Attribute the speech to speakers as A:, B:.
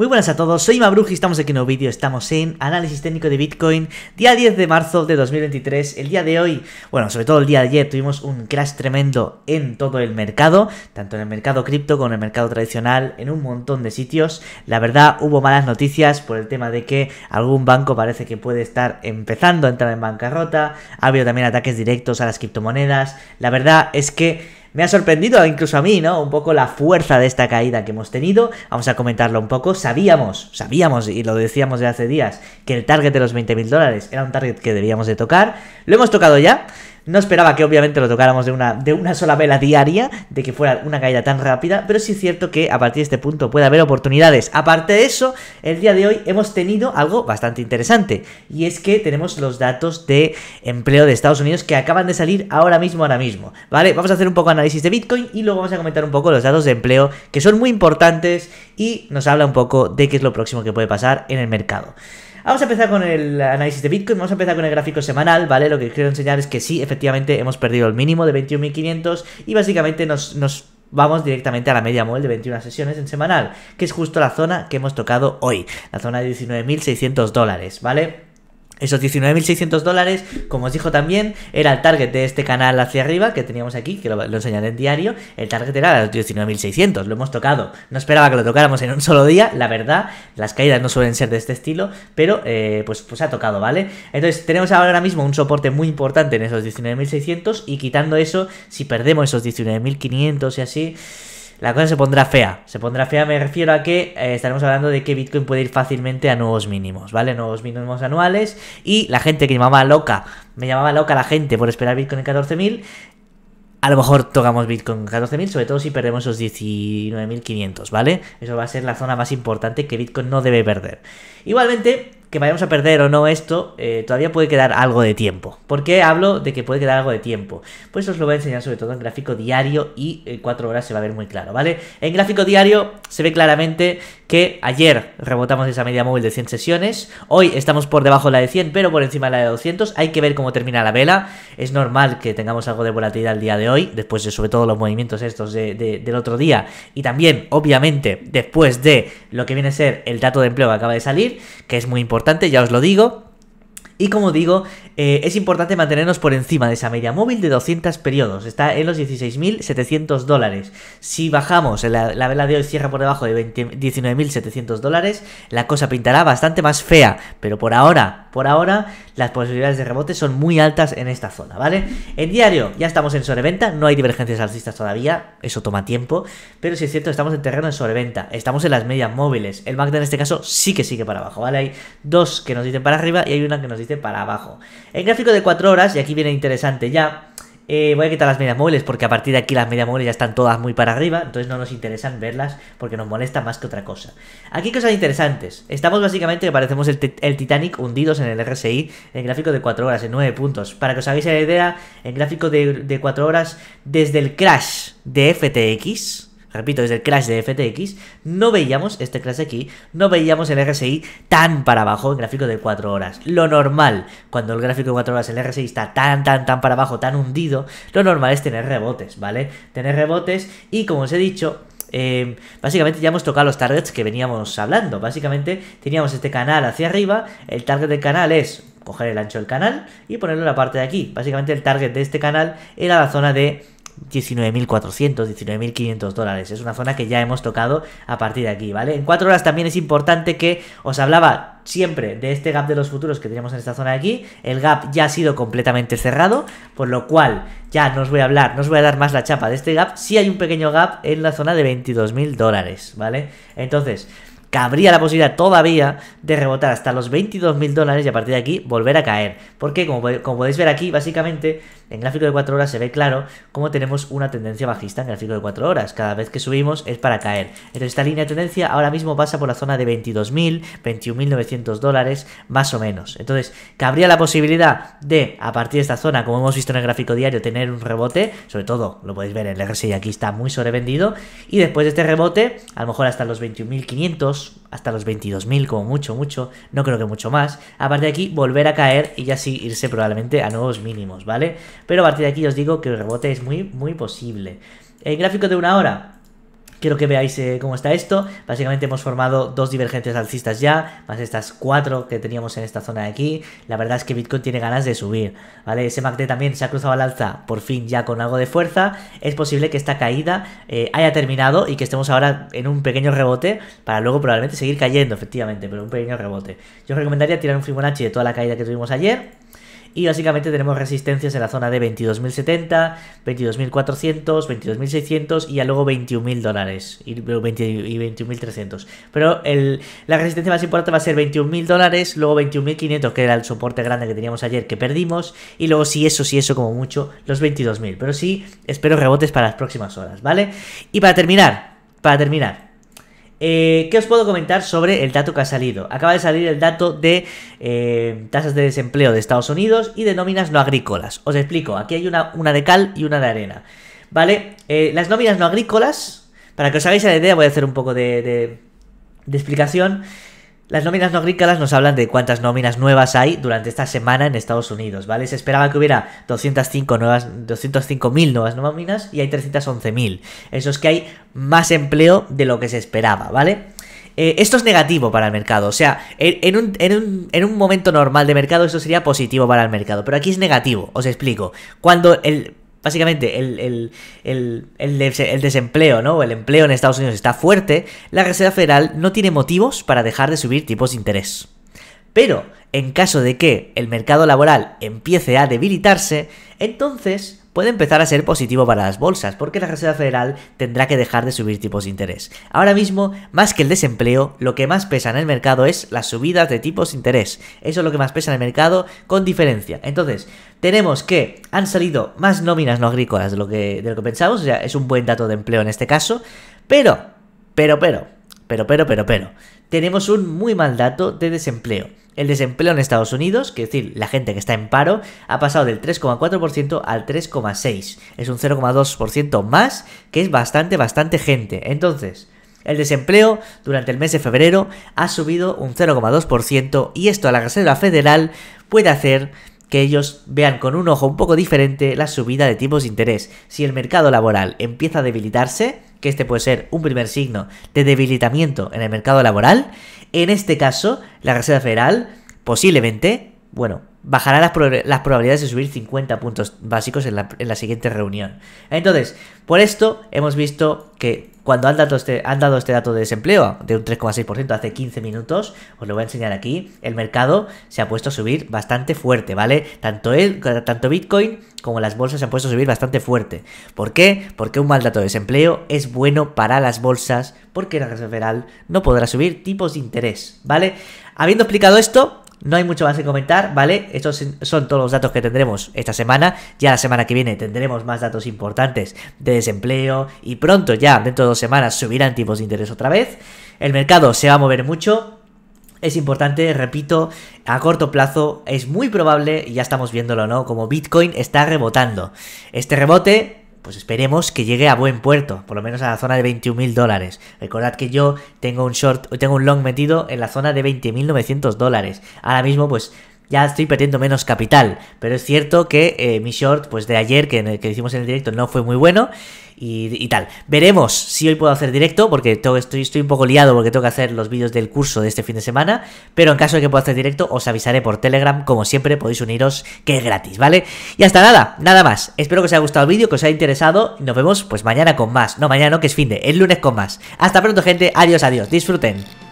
A: Muy buenas a todos, soy Mabruji, estamos aquí en un nuevo vídeo, estamos en análisis técnico de Bitcoin, día 10 de marzo de 2023, el día de hoy, bueno, sobre todo el día de ayer tuvimos un crash tremendo en todo el mercado, tanto en el mercado cripto como en el mercado tradicional, en un montón de sitios, la verdad hubo malas noticias por el tema de que algún banco parece que puede estar empezando a entrar en bancarrota, ha habido también ataques directos a las criptomonedas, la verdad es que me ha sorprendido incluso a mí, ¿no? Un poco la fuerza de esta caída que hemos tenido. Vamos a comentarlo un poco. Sabíamos, sabíamos, y lo decíamos de hace días, que el target de los 20.000 mil dólares era un target que debíamos de tocar. Lo hemos tocado ya. No esperaba que obviamente lo tocáramos de una, de una sola vela diaria, de que fuera una caída tan rápida, pero sí es cierto que a partir de este punto puede haber oportunidades. Aparte de eso, el día de hoy hemos tenido algo bastante interesante, y es que tenemos los datos de empleo de Estados Unidos que acaban de salir ahora mismo, ahora mismo. ¿Vale? Vamos a hacer un poco análisis de Bitcoin y luego vamos a comentar un poco los datos de empleo que son muy importantes y nos habla un poco de qué es lo próximo que puede pasar en el mercado. Vamos a empezar con el análisis de Bitcoin, vamos a empezar con el gráfico semanal, ¿vale? Lo que quiero enseñar es que sí, efectivamente hemos perdido el mínimo de 21.500 y básicamente nos, vamos directamente a la media móvil de 21 sesiones en semanal, que es justo la zona que hemos tocado hoy, la zona de 19.600 dólares, ¿vale? Esos 19.600 dólares, como os dijo también, era el target de este canal hacia arriba que teníamos aquí, que lo, lo enseñaré en diario. El target era los 19.600, lo hemos tocado. No esperaba que lo tocáramos en un solo día, la verdad. Las caídas no suelen ser de este estilo, pero eh, pues, pues ha tocado, ¿vale? Entonces tenemos ahora mismo un soporte muy importante en esos 19.600 y quitando eso, si perdemos esos 19.500 y así la cosa se pondrá fea. Se pondrá fea, me refiero a que eh, estaremos hablando de que Bitcoin puede ir fácilmente a nuevos mínimos, ¿vale? Nuevos mínimos anuales. Y la gente que llamaba loca, me llamaba loca la gente por esperar Bitcoin en 14.000. A lo mejor tocamos Bitcoin en 14.000, sobre todo si perdemos esos 19.500, ¿vale? Eso va a ser la zona más importante que Bitcoin no debe perder. Igualmente, que vayamos a perder o no esto, eh, todavía puede quedar algo de tiempo. ¿Por qué hablo de que puede quedar algo de tiempo? Pues os lo voy a enseñar sobre todo en gráfico diario y en 4 horas se va a ver muy claro, ¿vale? En gráfico diario se ve claramente que ayer rebotamos esa media móvil de 100 sesiones, hoy estamos por debajo de la de 100, pero por encima de la de 200, hay que ver cómo termina la vela, es normal que tengamos algo de volatilidad el día de hoy, después de sobre todo los movimientos estos del otro día, y también, obviamente, después de lo que viene a ser el dato de empleo que acaba de salir, que es muy importante, ya os lo digo, y como digo, eh, es importante mantenernos por encima de esa media móvil de 200 periodos. Está en los 16.700 dólares. Si bajamos, la, la, vela de hoy cierra por debajo de 19.700 dólares, la cosa pintará bastante más fea. Pero por ahora por ahora, las posibilidades de rebote son muy altas en esta zona, ¿vale? En diario, ya estamos en sobreventa, no hay divergencias alcistas todavía, eso toma tiempo, pero si es cierto, estamos en terreno en sobreventa, estamos en las medias móviles. El MACD en este caso sí que sigue para abajo, ¿vale? Hay dos que nos dicen para arriba y hay una que nos dice para abajo. En gráfico de 4 horas, y aquí viene interesante ya, eh, voy a quitar las medias móviles porque a partir de aquí las medias móviles ya están todas muy para arriba, entonces no nos interesan verlas porque nos molesta más que otra cosa. Aquí cosas interesantes. Estamos básicamente, parecemos el, Titanic hundidos en el RSI en gráfico de 4 horas, en 9 puntos. Para que os hagáis la idea, en gráfico de, de 4 horas desde el crash de FTX repito, desde el crash de FTX, no veíamos este crash aquí, no veíamos el RSI tan para abajo en gráfico de 4 horas. Lo normal, cuando el gráfico de 4 horas, el RSI está tan, tan, tan para abajo, tan hundido, lo normal es tener rebotes, ¿vale? Tener rebotes y como os he dicho, em, básicamente ya hemos tocado los targets que veníamos hablando. Básicamente teníamos este canal hacia arriba, el target del canal es coger el ancho del canal y ponerlo en la parte de aquí. Básicamente el target de este canal era la zona de 19.400, 19.500 dólares. Es una zona que ya hemos tocado a partir de aquí, ¿vale? En 4 horas también es importante que os hablaba siempre de este gap de los futuros que tenemos en esta zona de aquí. El gap ya ha sido completamente cerrado, por lo cual ya no os voy a hablar, no os voy a dar más la chapa de este gap. Si hay un pequeño gap en la zona de 22.000 dólares, ¿vale? Entonces cabría la posibilidad todavía de rebotar hasta los 22 mil dólares y a partir de aquí volver a caer. Porque como, como podéis ver aquí, básicamente en gráfico de 4 horas se ve claro cómo tenemos una tendencia bajista en gráfico de 4 horas. Cada vez que subimos es para caer. Entonces esta línea de tendencia ahora mismo pasa por la zona de 22.000, 21.900 dólares más o menos. Entonces cabría la posibilidad de a partir de esta zona, como hemos visto en el gráfico diario, tener un rebote. Sobre todo lo podéis ver en el RSI aquí está muy sobrevendido. Y después de este rebote, a lo mejor hasta los 21.500 hasta los 22.000 como mucho, mucho, no creo que mucho más. A partir de aquí volver a caer y ya sí irse probablemente a nuevos mínimos, ¿vale? Pero a partir de aquí os digo que el rebote es muy, muy posible. El gráfico de una hora, Quiero que veáis eh, cómo está esto. Básicamente hemos formado dos divergentes alcistas ya, más estas cuatro que teníamos en esta zona de aquí. La verdad es que Bitcoin tiene ganas de subir, ¿vale? Ese MACD también se ha cruzado al alza, por fin ya con algo de fuerza. Es posible que esta caída eh, haya terminado y que estemos ahora en un pequeño rebote para luego probablemente seguir cayendo, efectivamente, pero un pequeño rebote. Yo recomendaría tirar un Fibonacci de toda la caída que tuvimos ayer. Y básicamente tenemos resistencias en la zona de 22.070, 22.400, 22.600 y ya luego 21.000 dólares y, 21.300. Pero la resistencia más importante va a ser 21.000 dólares, luego 21.500 que era el soporte grande que teníamos ayer que perdimos y luego si eso, si eso como mucho, los 22.000. Pero sí, espero rebotes para las próximas horas, ¿vale? Y para terminar, para terminar. Eh, ¿Qué os puedo comentar sobre el dato que ha salido? Acaba de salir el dato de eh, tasas de desempleo de Estados Unidos y de nóminas no agrícolas. Os explico, aquí hay una, una de cal y una de arena. ¿Vale? Eh, las nóminas no agrícolas, para que os hagáis la idea, voy a hacer un poco de, de explicación. Las nóminas no agrícolas nos hablan de cuántas nóminas nuevas hay durante esta semana en Estados Unidos, ¿vale? Se esperaba que hubiera 205 nuevas, 205.000 nuevas nóminas y hay 311.000. Eso es que hay más empleo de lo que se esperaba, ¿vale? Eh, esto es negativo para el mercado, o sea, en, un, en, un, momento normal de mercado esto sería positivo para el mercado, pero aquí es negativo, os explico. Cuando el, básicamente el, desempleo, ¿no? El empleo en Estados Unidos está fuerte, la Reserva Federal no tiene motivos para dejar de subir tipos de interés. Pero en caso de que el mercado laboral empiece a debilitarse, entonces puede empezar a ser positivo para las bolsas, porque la Reserva Federal tendrá que dejar de subir tipos de interés. Ahora mismo, más que el desempleo, lo que más pesa en el mercado es las subidas de tipos de interés. Eso es lo que más pesa en el mercado con diferencia. Entonces, tenemos que han salido más nóminas no agrícolas de lo que, de lo que pensamos, o sea, es un buen dato de empleo en este caso, pero, pero, pero, pero, pero, pero, pero, tenemos un muy mal dato de desempleo. El desempleo en Estados Unidos, que es decir, la gente que está en paro, ha pasado del 3,4% al 3,6%. Es un 0,2% más, que es bastante, bastante gente. Entonces, el desempleo durante el mes de febrero ha subido un 0,2% y esto a la Reserva Federal puede hacer que ellos vean con un ojo un poco diferente la subida de tipos de interés. Si el mercado laboral empieza a debilitarse, que este puede ser un primer signo de debilitamiento en el mercado laboral. En este caso, la Reserva Federal posiblemente, bueno, bajará las, probabilidades de subir 50 puntos básicos en la, siguiente reunión. Entonces, por esto hemos visto que cuando han dado este, han dado este dato de desempleo de un 3,6% hace 15 minutos, os lo voy a enseñar aquí, el mercado se ha puesto a subir bastante fuerte, ¿vale? Tanto, el, tanto Bitcoin como las bolsas se han puesto a subir bastante fuerte. ¿Por qué? Porque un mal dato de desempleo es bueno para las bolsas porque la Reserva Federal no podrá subir tipos de interés, ¿vale? Habiendo explicado esto, no hay mucho más que comentar, ¿vale? Estos son todos los datos que tendremos esta semana. Ya la semana que viene tendremos más datos importantes de desempleo y pronto, ya dentro de dos semanas, subirán tipos de interés otra vez. El mercado se va a mover mucho. Es importante, repito, a corto plazo es muy probable, y ya estamos viéndolo, ¿no? Como Bitcoin está rebotando. Este rebote pues esperemos que llegue a buen puerto, por lo menos a la zona de 21.000 dólares. Recordad que yo tengo un short, tengo un long metido en la zona de 20.900 dólares. Ahora mismo, pues ya estoy perdiendo menos capital. Pero es cierto que eh, mi short, pues de ayer, que, que hicimos en el directo, no fue muy bueno. Y, tal. Veremos si hoy puedo hacer directo, porque todo estoy, estoy un poco liado porque tengo que hacer los vídeos del curso de este fin de semana, pero en caso de que pueda hacer directo os avisaré por Telegram, como siempre podéis uniros, que es gratis, ¿vale? Y hasta nada, nada más. Espero que os haya gustado el vídeo, que os haya interesado, y nos vemos pues mañana con más. No, mañana no, que es fin de, el lunes con más. Hasta pronto gente, adiós, adiós, disfruten.